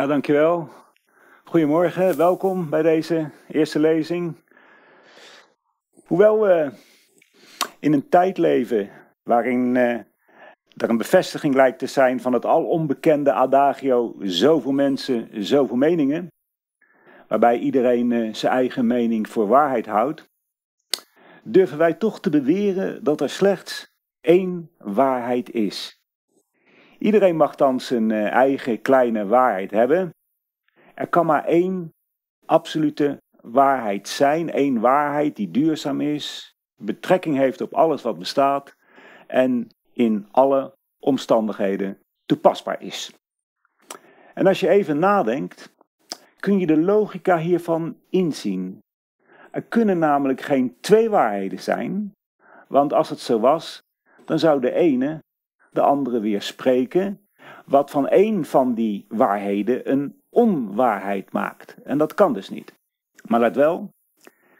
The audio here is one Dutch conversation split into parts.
Ja, dankjewel. Goedemorgen, welkom bij deze eerste lezing. Hoewel we in een tijd leven waarin eh, er een bevestiging lijkt te zijn van het al onbekende adagio zoveel mensen, zoveel meningen, waarbij iedereen eh, zijn eigen mening voor waarheid houdt, durven wij toch te beweren dat er slechts één waarheid is. Iedereen mag dan zijn eh, eigen kleine waarheid hebben. Er kan maar één absolute waarheid zijn, één waarheid die duurzaam is, betrekking heeft op alles wat bestaat en in alle omstandigheden toepasbaar is. En als je even nadenkt, kun je de logica hiervan inzien. Er kunnen namelijk geen twee waarheden zijn, want als het zo was, dan zou de ene de andere weer spreken, wat van één van die waarheden een onwaarheid maakt. En dat kan dus niet. Maar let wel,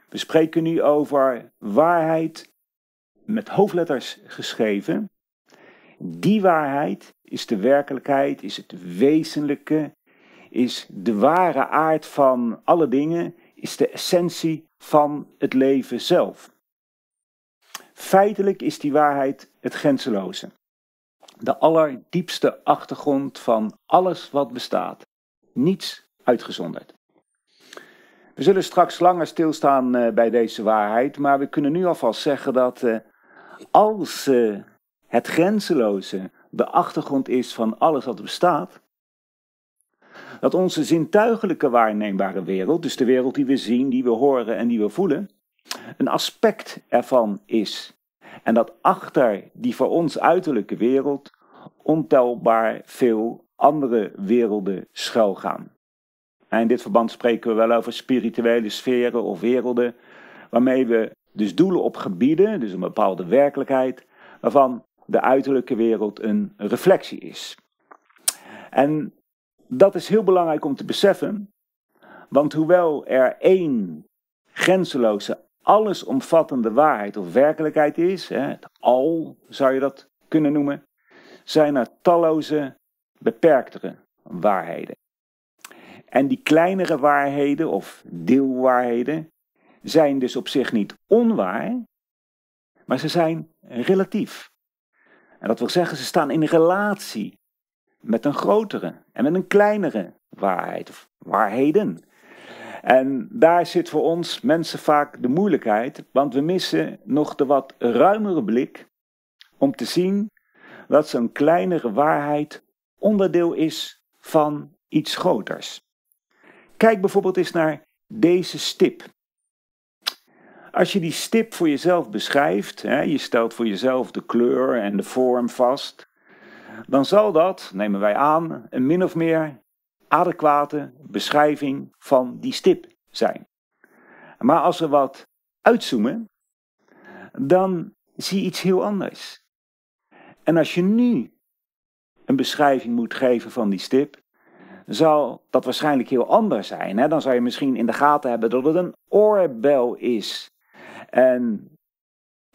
we spreken nu over waarheid met hoofdletters geschreven. Die waarheid is de werkelijkheid, is het wezenlijke, is de ware aard van alle dingen, is de essentie van het leven zelf. Feitelijk is die waarheid het grenzeloze de allerdiepste achtergrond van alles wat bestaat. Niets uitgezonderd. We zullen straks langer stilstaan eh, bij deze waarheid, maar we kunnen nu alvast zeggen dat eh, als eh, het grenzeloze de achtergrond is van alles wat bestaat, dat onze zintuigelijke waarneembare wereld, dus de wereld die we zien, die we horen en die we voelen, een aspect ervan is. En dat achter die voor ons uiterlijke wereld ontelbaar veel andere werelden schuilgaan. En in dit verband spreken we wel over spirituele sferen of werelden, waarmee we dus doelen op gebieden, dus een bepaalde werkelijkheid, waarvan de uiterlijke wereld een reflectie is. En dat is heel belangrijk om te beseffen, want hoewel er één grenzeloze allesomvattende waarheid of werkelijkheid is, het al zou je dat kunnen noemen, zijn er talloze beperktere waarheden. En die kleinere waarheden of deelwaarheden zijn dus op zich niet onwaar, maar ze zijn relatief. En dat wil zeggen, ze staan in relatie met een grotere en met een kleinere waarheid of waarheden. En daar zit voor ons mensen vaak de moeilijkheid, want we missen nog de wat ruimere blik om te zien dat zo'n kleinere waarheid onderdeel is van iets groters. Kijk bijvoorbeeld eens naar deze stip. Als je die stip voor jezelf beschrijft, hè, je stelt voor jezelf de kleur en de vorm vast, dan zal dat, nemen wij aan, een min of meer adequate beschrijving van die stip zijn. Maar als we wat uitzoomen, dan zie je iets heel anders. En als je nu een beschrijving moet geven van die stip, zal dat waarschijnlijk heel anders zijn. Hè? Dan zou je misschien in de gaten hebben dat het een oorbel is. En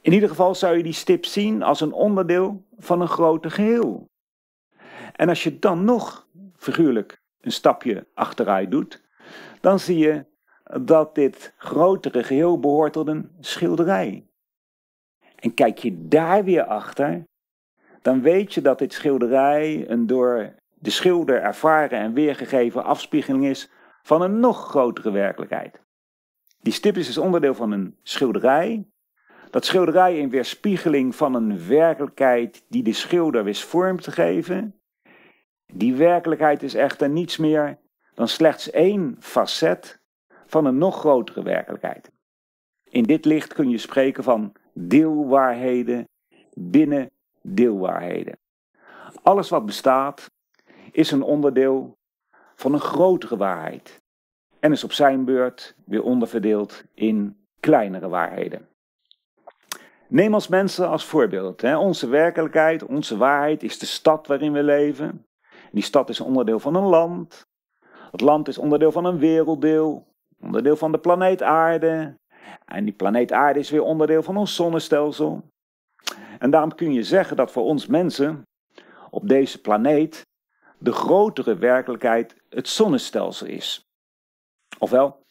in ieder geval zou je die stip zien als een onderdeel van een groter geheel. En als je dan nog figuurlijk een stapje achteruit doet, dan zie je dat dit grotere geheel behoort tot een schilderij. En kijk je daar weer achter, dan weet je dat dit schilderij een door de schilder ervaren en weergegeven afspiegeling is van een nog grotere werkelijkheid. Die stip is dus onderdeel van een schilderij. Dat schilderij een weerspiegeling van een werkelijkheid die de schilder wist vorm te geven. Die werkelijkheid is echter niets meer dan slechts één facet van een nog grotere werkelijkheid. In dit licht kun je spreken van deelwaarheden binnen deelwaarheden. Alles wat bestaat is een onderdeel van een grotere waarheid en is op zijn beurt weer onderverdeeld in kleinere waarheden. Neem als mensen als voorbeeld. Hè. Onze werkelijkheid, onze waarheid is de stad waarin we leven. Die stad is onderdeel van een land. Het land is onderdeel van een werelddeel. Onderdeel van de planeet Aarde. En die planeet Aarde is weer onderdeel van ons zonnestelsel. En daarom kun je zeggen dat voor ons mensen op deze planeet de grotere werkelijkheid het zonnestelsel is. Ofwel,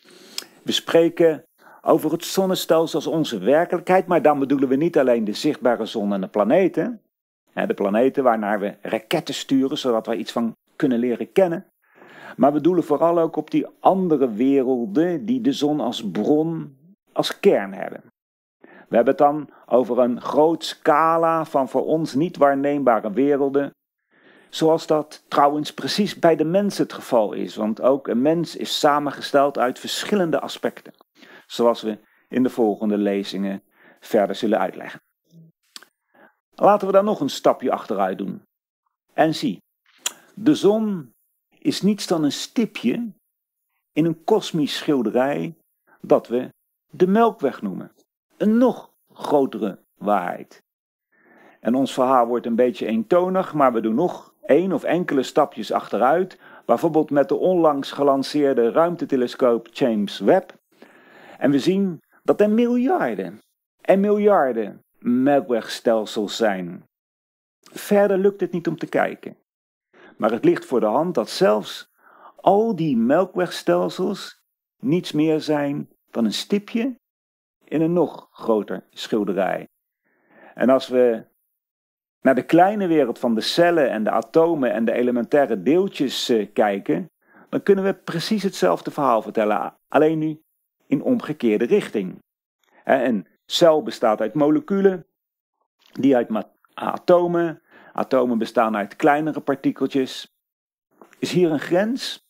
we spreken over het zonnestelsel als onze werkelijkheid, maar dan bedoelen we niet alleen de zichtbare zon en de planeten, de planeten waarnaar we raketten sturen, zodat we iets van kunnen leren kennen. Maar we doelen vooral ook op die andere werelden die de zon als bron, als kern hebben. We hebben het dan over een groot scala van voor ons niet waarneembare werelden, zoals dat trouwens precies bij de mens het geval is, want ook een mens is samengesteld uit verschillende aspecten, zoals we in de volgende lezingen verder zullen uitleggen. Laten we daar nog een stapje achteruit doen. En zie, de zon is niets dan een stipje in een kosmisch schilderij dat we de Melkweg noemen. Een nog grotere waarheid. En ons verhaal wordt een beetje eentonig, maar we doen nog één of enkele stapjes achteruit. Bijvoorbeeld met de onlangs gelanceerde ruimtetelescoop James Webb. En we zien dat er miljarden en miljarden melkwegstelsels zijn. Verder lukt het niet om te kijken. Maar het ligt voor de hand dat zelfs al die melkwegstelsels niets meer zijn dan een stipje in een nog groter schilderij. En als we naar de kleine wereld van de cellen en de atomen en de elementaire deeltjes eh, kijken, dan kunnen we precies hetzelfde verhaal vertellen, alleen nu in omgekeerde richting. En cel bestaat uit moleculen, die uit atomen. Atomen bestaan uit kleinere partikeltjes. Is hier een grens?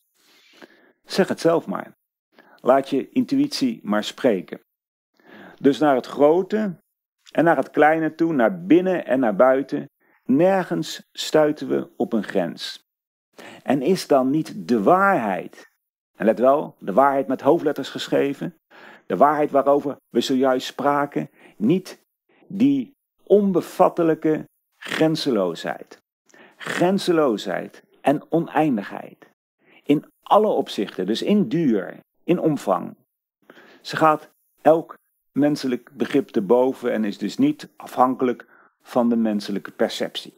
Zeg het zelf maar. Laat je intuïtie maar spreken. Dus naar het grote en naar het kleine toe, naar binnen en naar buiten, nergens stuiten we op een grens. En is dan niet de waarheid, en let wel, de waarheid met hoofdletters geschreven, de waarheid waarover we zojuist spraken, niet die onbevattelijke grenzeloosheid. Grenzeloosheid en oneindigheid. In alle opzichten, dus in duur, in omvang. Ze gaat elk menselijk begrip te boven en is dus niet afhankelijk van de menselijke perceptie.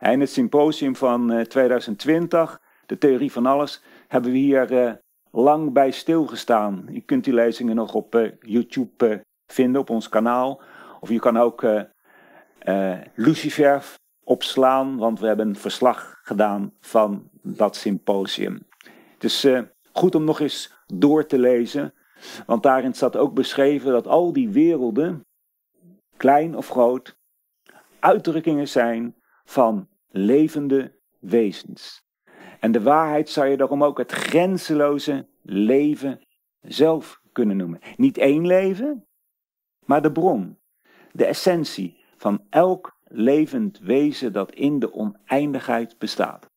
In het symposium van 2020, eh, de theorie van alles, hebben we hier eh, lang bij stilgestaan. Je kunt die lezingen nog op eh, YouTube eh, vinden, op ons kanaal. Of je kan ook eh, Lucifer opslaan, want we hebben een verslag gedaan van dat symposium. Het is goed om nog eens door te lezen, want daarin staat ook beschreven dat al die werelden, klein of groot, uitdrukkingen zijn van levende wezens. En de waarheid zou je daarom ook het grenzeloze leven zelf kunnen noemen. Niet één leven, maar de bron, de essentie van elk levend wezen dat in de oneindigheid bestaat.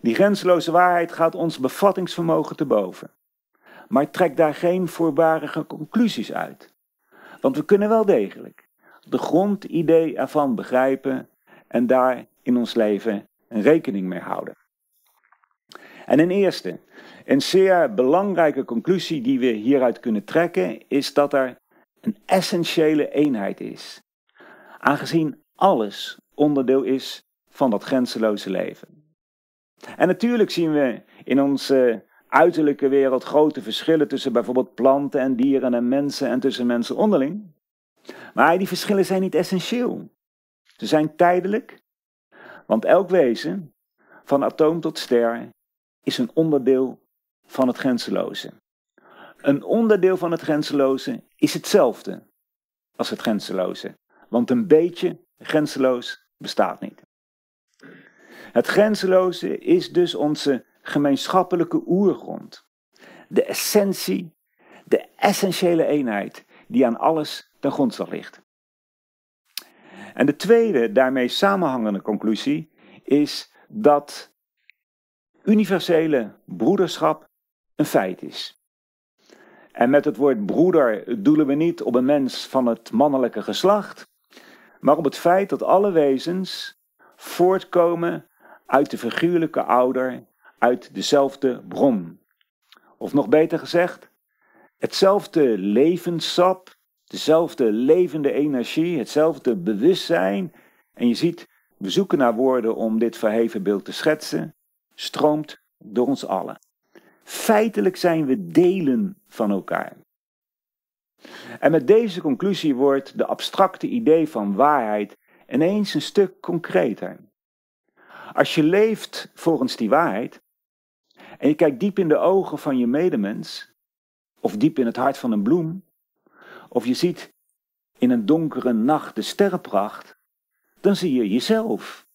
Die grenzeloze waarheid gaat ons bevattingsvermogen te boven. Maar trek daar geen voorbarige conclusies uit. Want we kunnen wel degelijk de grondidee ervan begrijpen en daar in ons leven rekening mee houden. En een eerste, een zeer belangrijke conclusie die we hieruit kunnen trekken, is dat er een essentiële eenheid is. Aangezien alles onderdeel is van dat grenzeloze leven. En natuurlijk zien we in onze uiterlijke wereld grote verschillen tussen bijvoorbeeld planten en dieren en mensen en tussen mensen onderling. Maar die verschillen zijn niet essentieel. Ze zijn tijdelijk want elk wezen, van atoom tot ster, is een onderdeel van het grenzeloze. Een onderdeel van het grenzeloze is hetzelfde als het grenzeloze, want een beetje grenzeloos bestaat niet. Het grenzeloze is dus onze gemeenschappelijke oergrond, de essentie, de essentiële eenheid die aan alles ten grondslag ligt. En de tweede daarmee samenhangende conclusie is dat universele broederschap een feit is. En met het woord broeder doelen we niet op een mens van het mannelijke geslacht, maar op het feit dat alle wezens voortkomen uit de figuurlijke ouder, uit dezelfde bron. Of nog beter gezegd, hetzelfde levenssap Dezelfde levende energie, hetzelfde bewustzijn. En je ziet, we zoeken naar woorden om dit verheven beeld te schetsen. Stroomt door ons allen. Feitelijk zijn we delen van elkaar. En met deze conclusie wordt de abstracte idee van waarheid ineens een stuk concreter. Als je leeft volgens die waarheid en je kijkt diep in de ogen van je medemens of diep in het hart van een bloem, of je ziet in een donkere nacht de sterrenpracht, dan zie je jezelf.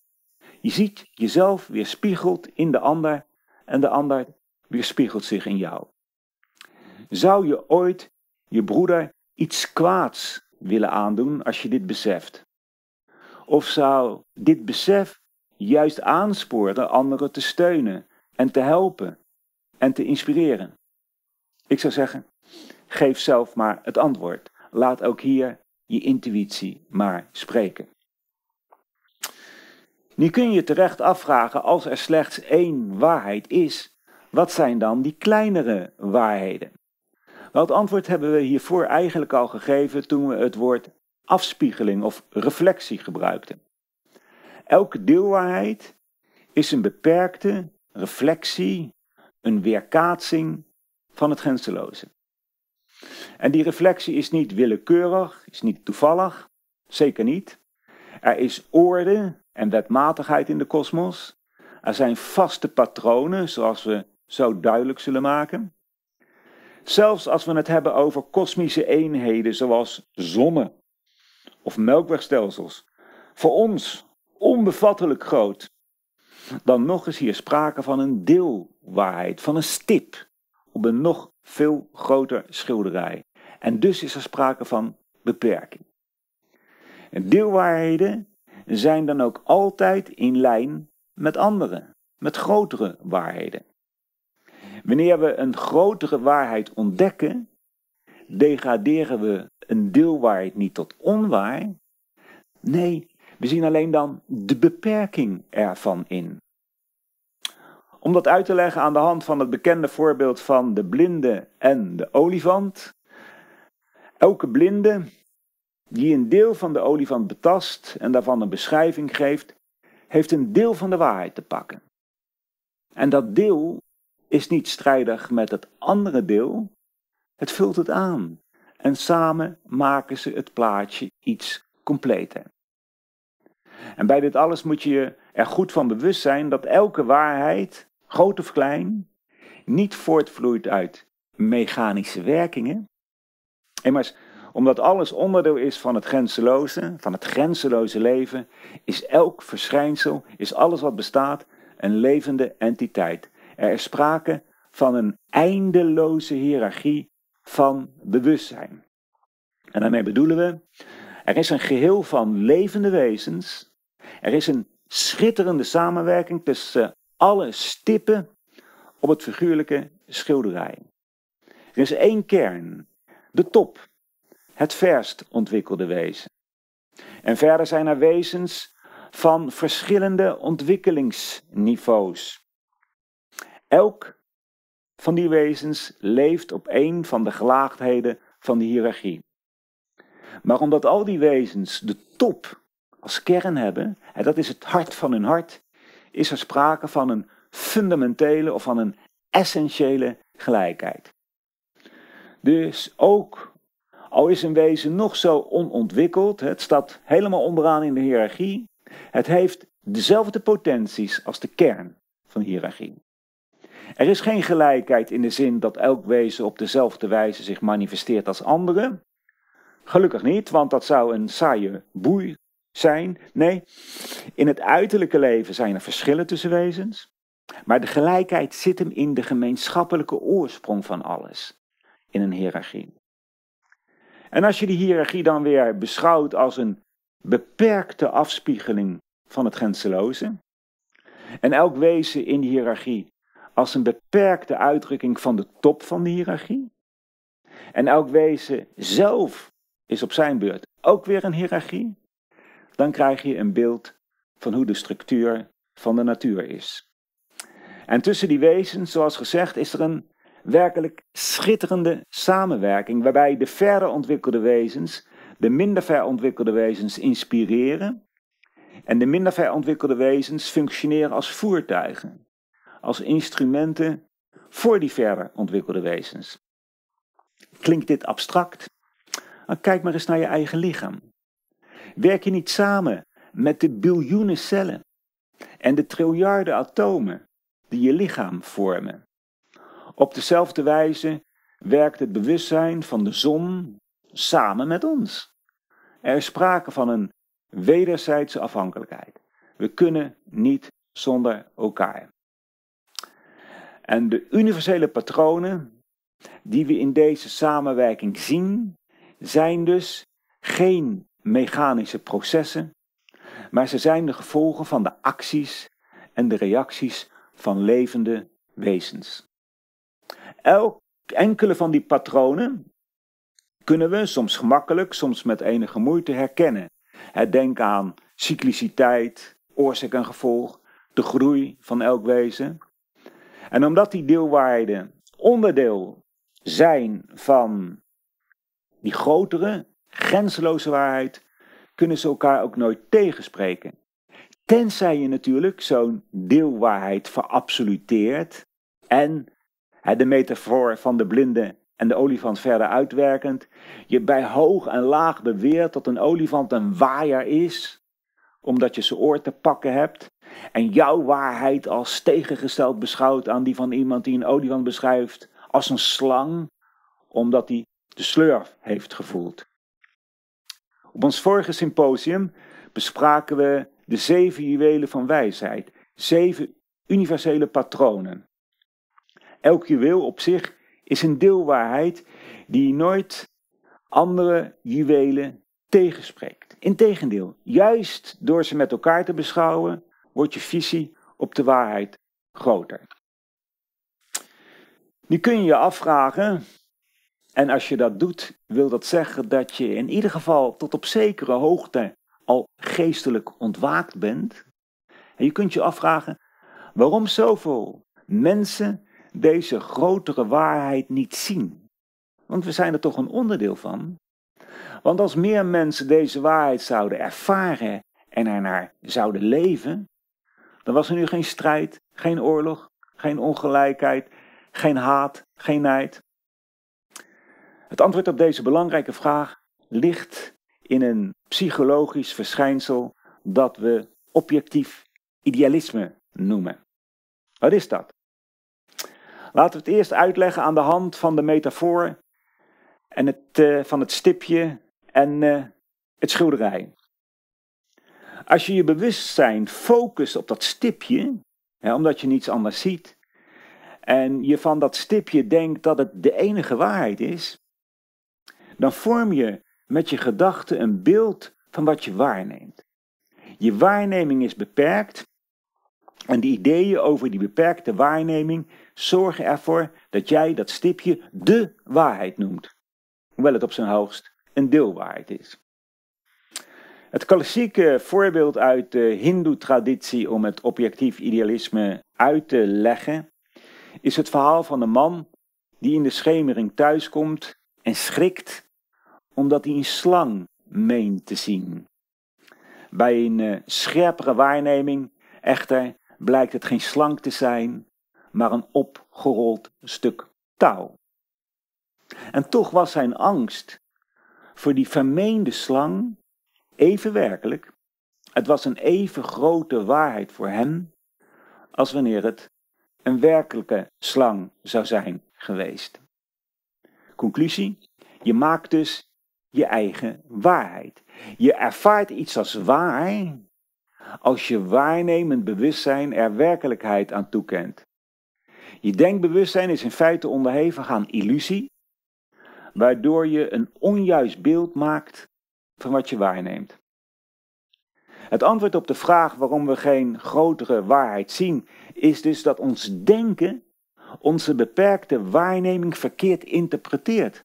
Je ziet jezelf weerspiegeld in de ander en de ander weerspiegelt zich in jou. Zou je ooit je broeder iets kwaads willen aandoen als je dit beseft? Of zou dit besef juist aansporen anderen te steunen en te helpen en te inspireren? Ik zou zeggen, Geef zelf maar het antwoord. Laat ook hier je intuïtie maar spreken. Nu kun je terecht afvragen als er slechts één waarheid is, wat zijn dan die kleinere waarheden? Wel, het antwoord hebben we hiervoor eigenlijk al gegeven toen we het woord afspiegeling of reflectie gebruikten. Elke deelwaarheid is een beperkte reflectie, een weerkaatsing van het grenzeloze. En die reflectie is niet willekeurig, is niet toevallig, zeker niet. Er is orde en wetmatigheid in de kosmos. Er zijn vaste patronen, zoals we zo duidelijk zullen maken. Zelfs als we het hebben over kosmische eenheden zoals zonnen of melkwegstelsels, voor ons onbevattelijk groot, dan nog is hier sprake van een deelwaarheid, van een stip op een nog veel groter schilderij. En dus is er sprake van beperking. Deelwaarheden zijn dan ook altijd in lijn met andere, met grotere waarheden. Wanneer we een grotere waarheid ontdekken, degraderen we een deelwaarheid niet tot onwaar. Nee, we zien alleen dan de beperking ervan in. Om dat uit te leggen aan de hand van het bekende voorbeeld van de blinde en de olifant, Elke blinde die een deel van de olifant betast en daarvan een beschrijving geeft, heeft een deel van de waarheid te pakken. En dat deel is niet strijdig met het andere deel, het vult het aan. En samen maken ze het plaatje iets completer. En bij dit alles moet je er goed van bewust zijn dat elke waarheid, groot of klein, niet voortvloeit uit mechanische werkingen, Immers, omdat alles onderdeel is van het grenzeloze, van het grenzeloze leven, is elk verschijnsel, is alles wat bestaat, een levende entiteit. Er is sprake van een eindeloze hiërarchie van bewustzijn. En daarmee bedoelen we, er is een geheel van levende wezens, er is een schitterende samenwerking tussen alle stippen op het figuurlijke schilderij. Er is één kern, de top, het verst ontwikkelde wezen. En verder zijn er wezens van verschillende ontwikkelingsniveaus. Elk van die wezens leeft op een van de gelaagdheden van de hiërarchie. Maar omdat al die wezens de top als kern hebben, en dat is het hart van hun hart, is er sprake van een fundamentele of van een essentiële gelijkheid. Dus ook, al is een wezen nog zo onontwikkeld, het staat helemaal onderaan in de hiërarchie, het heeft dezelfde potenties als de kern van de hiërarchie. Er is geen gelijkheid in de zin dat elk wezen op dezelfde wijze zich manifesteert als anderen. Gelukkig niet, want dat zou een saaie boei zijn. Nee, in het uiterlijke leven zijn er verschillen tussen wezens. Maar de gelijkheid zit hem in de gemeenschappelijke oorsprong van alles in een hiërarchie. En als je die hiërarchie dan weer beschouwt als een beperkte afspiegeling van het grenzeloze, en elk wezen in die hiërarchie als een beperkte uitdrukking van de top van de hiërarchie, en elk wezen zelf is op zijn beurt ook weer een hiërarchie, dan krijg je een beeld van hoe de structuur van de natuur is. En tussen die wezens, zoals gezegd, is er een werkelijk schitterende samenwerking, waarbij de verder ontwikkelde wezens de minder ver ontwikkelde wezens inspireren en de minder ver ontwikkelde wezens functioneren als voertuigen, als instrumenten voor die verder ontwikkelde wezens. Klinkt dit abstract? Nou, kijk maar eens naar je eigen lichaam. Werk je niet samen met de biljoenen cellen en de triljarden atomen die je lichaam vormen? Op dezelfde wijze werkt het bewustzijn van de zon samen met ons. Er is sprake van een wederzijdse afhankelijkheid. We kunnen niet zonder elkaar. En de universele patronen die we in deze samenwerking zien, zijn dus geen mechanische processen, maar ze zijn de gevolgen van de acties en de reacties van levende wezens. Elk enkele van die patronen kunnen we soms gemakkelijk, soms met enige moeite herkennen. Denk aan cycliciteit, oorzaak en gevolg, de groei van elk wezen. En omdat die deelwaarden onderdeel zijn van die grotere, grenzeloze waarheid, kunnen ze elkaar ook nooit tegenspreken. Tenzij je natuurlijk zo'n deelwaarheid verabsoluteert en de metafoor van de blinde en de olifant verder uitwerkend, je bij hoog en laag beweert dat een olifant een waaier is, omdat je zijn oor te pakken hebt, en jouw waarheid als tegengesteld beschouwt aan die van iemand die een olifant beschrijft als een slang, omdat hij de slurf heeft gevoeld. Op ons vorige symposium bespraken we de zeven juwelen van wijsheid, zeven universele patronen. Elk juweel op zich is een deelwaarheid die nooit andere juwelen tegenspreekt. Integendeel, juist door ze met elkaar te beschouwen, wordt je visie op de waarheid groter. Nu kun je je afvragen, en als je dat doet, wil dat zeggen dat je in ieder geval tot op zekere hoogte al geestelijk ontwaakt bent. En je kunt je afvragen waarom zoveel mensen deze grotere waarheid niet zien. Want we zijn er toch een onderdeel van. Want als meer mensen deze waarheid zouden ervaren en ernaar zouden leven, dan was er nu geen strijd, geen oorlog, geen ongelijkheid, geen haat, geen nijd. Het antwoord op deze belangrijke vraag ligt in een psychologisch verschijnsel dat we objectief idealisme noemen. Wat is dat? Laten we het eerst uitleggen aan de hand van de metafoor en het, eh, van het stipje en eh, het schilderij. Als je je bewustzijn focust op dat stipje, hè, omdat je niets anders ziet, en je van dat stipje denkt dat het de enige waarheid is, dan vorm je met je gedachten een beeld van wat je waarneemt. Je waarneming is beperkt en de ideeën over die beperkte waarneming zorg ervoor dat jij dat stipje de waarheid noemt. Hoewel het op zijn hoogst een deelwaarheid is. Het klassieke voorbeeld uit de Hindoe-traditie om het objectief idealisme uit te leggen is het verhaal van een man die in de schemering thuiskomt en schrikt omdat hij een slang meent te zien. Bij een eh, scherpere waarneming echter blijkt het geen slang te zijn, maar een opgerold stuk touw. En toch was zijn angst voor die vermeende slang even werkelijk. Het was een even grote waarheid voor hem als wanneer het een werkelijke slang zou zijn geweest. Conclusie: je maakt dus je eigen waarheid. Je ervaart iets als waar als je waarnemend bewustzijn er werkelijkheid aan toekent. Je denkbewustzijn is in feite onderhevig aan illusie, waardoor je een onjuist beeld maakt van wat je waarneemt. Het antwoord op de vraag waarom we geen grotere waarheid zien, is dus dat ons denken onze beperkte waarneming verkeerd interpreteert.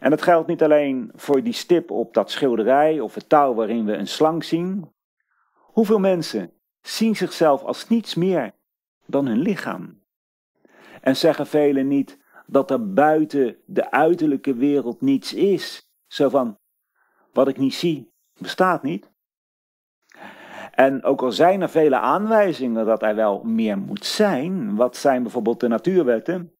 En dat geldt niet alleen voor die stip op dat schilderij of het touw waarin we een slang zien. Hoeveel mensen zien zichzelf als niets meer dan hun lichaam? En zeggen velen niet dat er buiten de uiterlijke wereld niets is? Zo van, wat ik niet zie, bestaat niet. En ook al zijn er vele aanwijzingen dat er wel meer moet zijn, wat zijn bijvoorbeeld de natuurwetten,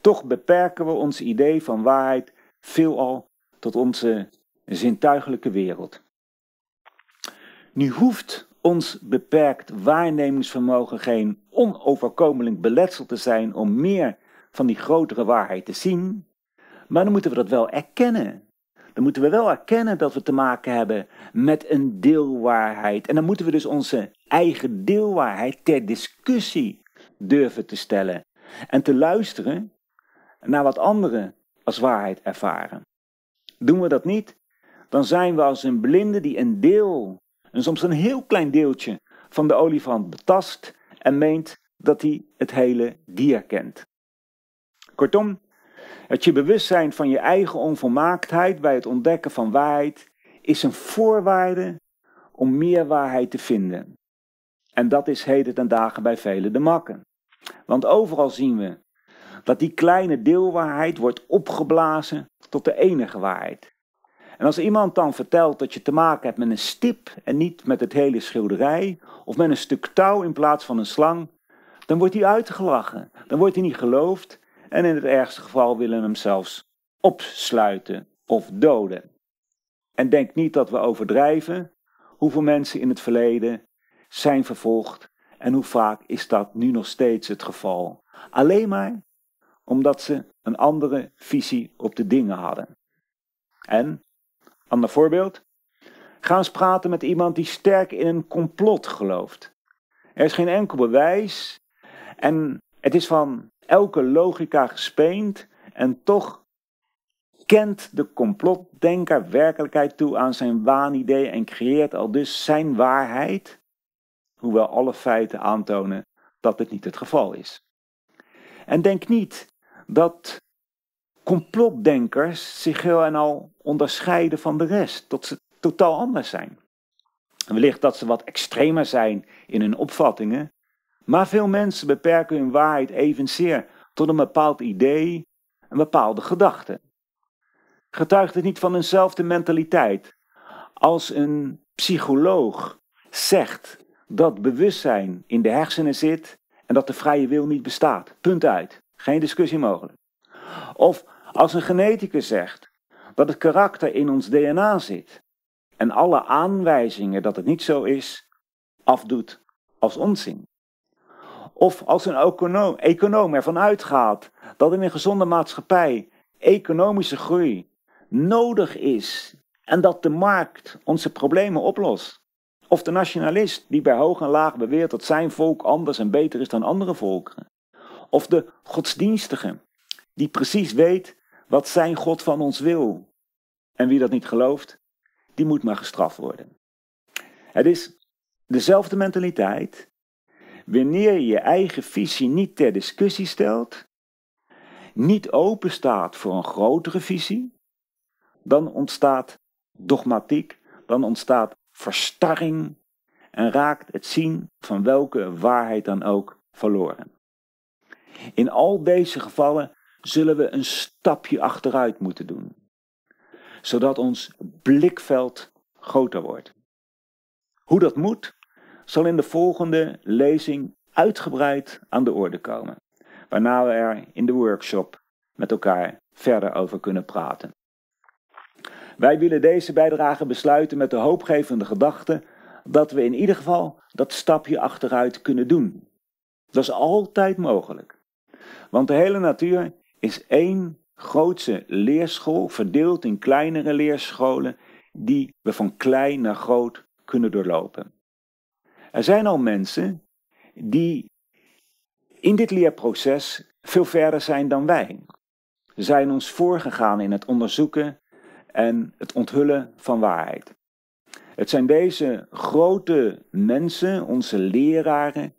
toch beperken we ons idee van waarheid veelal tot onze zintuigelijke wereld. Nu hoeft ons beperkt waarnemingsvermogen geen onoverkomelijk beletsel te zijn om meer van die grotere waarheid te zien, maar dan moeten we dat wel erkennen. Dan moeten we wel erkennen dat we te maken hebben met een deelwaarheid. En dan moeten we dus onze eigen deelwaarheid ter discussie durven te stellen. En te luisteren naar wat anderen als waarheid ervaren. Doen we dat niet, dan zijn we als een blinde die een deel en soms een heel klein deeltje van de olifant betast en meent dat hij het hele dier kent. Kortom, het je bewustzijn van je eigen onvolmaaktheid bij het ontdekken van waarheid is een voorwaarde om meer waarheid te vinden. En dat is heden ten dagen bij velen de makken. Want overal zien we dat die kleine deelwaarheid wordt opgeblazen tot de enige waarheid. En als iemand dan vertelt dat je te maken hebt met een stip en niet met het hele schilderij, of met een stuk touw in plaats van een slang, dan wordt hij uitgelachen, dan wordt hij niet geloofd en in het ergste geval willen hem zelfs opsluiten of doden. En denk niet dat we overdrijven hoeveel mensen in het verleden zijn vervolgd en hoe vaak is dat nu nog steeds het geval. Alleen maar omdat ze een andere visie op de dingen hadden. En Ander voorbeeld. Ga eens praten met iemand die sterk in een complot gelooft. Er is geen enkel bewijs en het is van elke logica gespeend en toch kent de complotdenker werkelijkheid toe aan zijn waanidee en creëert al dus zijn waarheid, hoewel alle feiten aantonen dat dit niet het geval is. En denk niet dat complotdenkers zich heel en al onderscheiden van de rest. Dat ze totaal anders zijn. wellicht dat ze wat extremer zijn in hun opvattingen. Maar veel mensen beperken hun waarheid evenzeer tot een bepaald idee, een bepaalde gedachte. Getuigt het niet van eenzelfde mentaliteit? Als een psycholoog zegt dat bewustzijn in de hersenen zit en dat de vrije wil niet bestaat. Punt uit. Geen discussie mogelijk. Of als een geneticus zegt dat het karakter in ons DNA zit en alle aanwijzingen dat het niet zo is, afdoet als onzin. Of als een econoom ervan uitgaat dat in een gezonde maatschappij economische groei nodig is en dat de markt onze problemen oplost. Of de nationalist die bij hoog en laag beweert dat zijn volk anders en beter is dan andere volkeren. Of de godsdienstige die precies weet wat zijn God van ons wil. En wie dat niet gelooft, die moet maar gestraft worden. Het is dezelfde mentaliteit. Wanneer je je eigen visie niet ter discussie stelt, niet open staat voor een grotere visie, dan ontstaat dogmatiek, dan ontstaat verstarring en raakt het zien van welke waarheid dan ook verloren. In al deze gevallen zullen we een stapje achteruit moeten doen. Zodat ons blikveld groter wordt. Hoe dat moet, zal in de volgende lezing uitgebreid aan de orde komen. Waarna we er in de workshop met elkaar verder over kunnen praten. Wij willen deze bijdrage besluiten met de hoopgevende gedachte dat we in ieder geval dat stapje achteruit kunnen doen. Dat is altijd mogelijk. Want de hele natuur is één grootse leerschool, verdeeld in kleinere leerscholen, die we van klein naar groot kunnen doorlopen. Er zijn al mensen die in dit leerproces veel verder zijn dan wij. Ze zijn ons voorgegaan in het onderzoeken en het onthullen van waarheid. Het zijn deze grote mensen, onze leraren,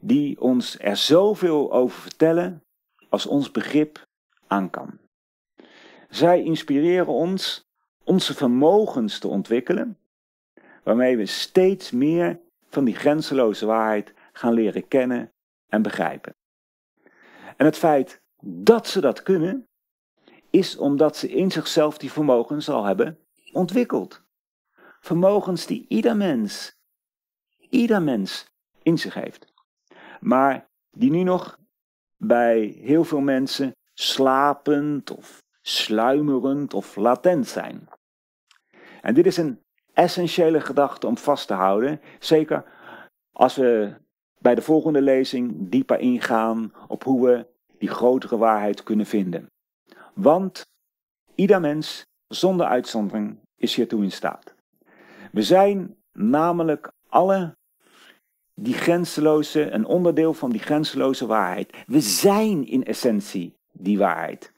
die ons er zoveel over vertellen als ons begrip aan kan. Zij inspireren ons onze vermogens te ontwikkelen, waarmee we steeds meer van die grenzeloze waarheid gaan leren kennen en begrijpen. En het feit dat ze dat kunnen, is omdat ze in zichzelf die vermogens al hebben ontwikkeld. Vermogens die ieder mens, ieder mens in zich heeft, maar die nu nog bij heel veel mensen slapend of sluimerend of latent zijn. En dit is een essentiële gedachte om vast te houden, zeker als we bij de volgende lezing dieper ingaan op hoe we die grotere waarheid kunnen vinden. Want ieder mens, zonder uitzondering, is hiertoe in staat. We zijn namelijk alle die grenzeloze, een onderdeel van die grenzeloze waarheid. We hmm. zijn in essentie die waarheid.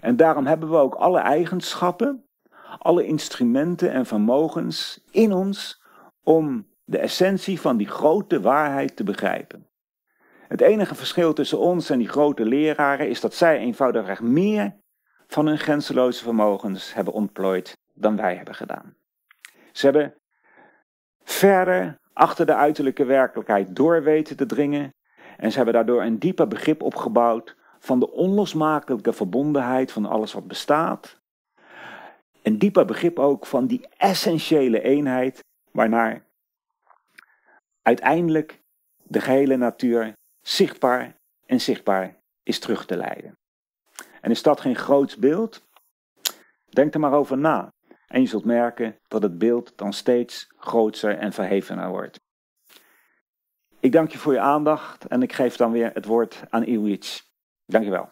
En daarom hebben we ook alle eigenschappen, alle instrumenten en vermogens in ons om de essentie van die grote waarheid te begrijpen. Het enige verschil tussen ons en die grote leraren is dat zij eenvoudigweg meer van hun grenzeloze vermogens hebben ontplooid dan wij hebben gedaan. Ze hebben verder achter de uiterlijke werkelijkheid door weten te dringen en ze hebben daardoor een dieper begrip opgebouwd van de onlosmakelijke verbondenheid van alles wat bestaat. Een dieper begrip ook van die essentiële eenheid waarnaar uiteindelijk de gehele natuur zichtbaar en zichtbaar is terug te leiden. En is dat geen groots beeld? Denk er maar over na. En je zult merken dat het beeld dan steeds groter en verhevener wordt. Ik dank je voor je aandacht en ik geef dan weer het woord aan Iwits. Dankjewel.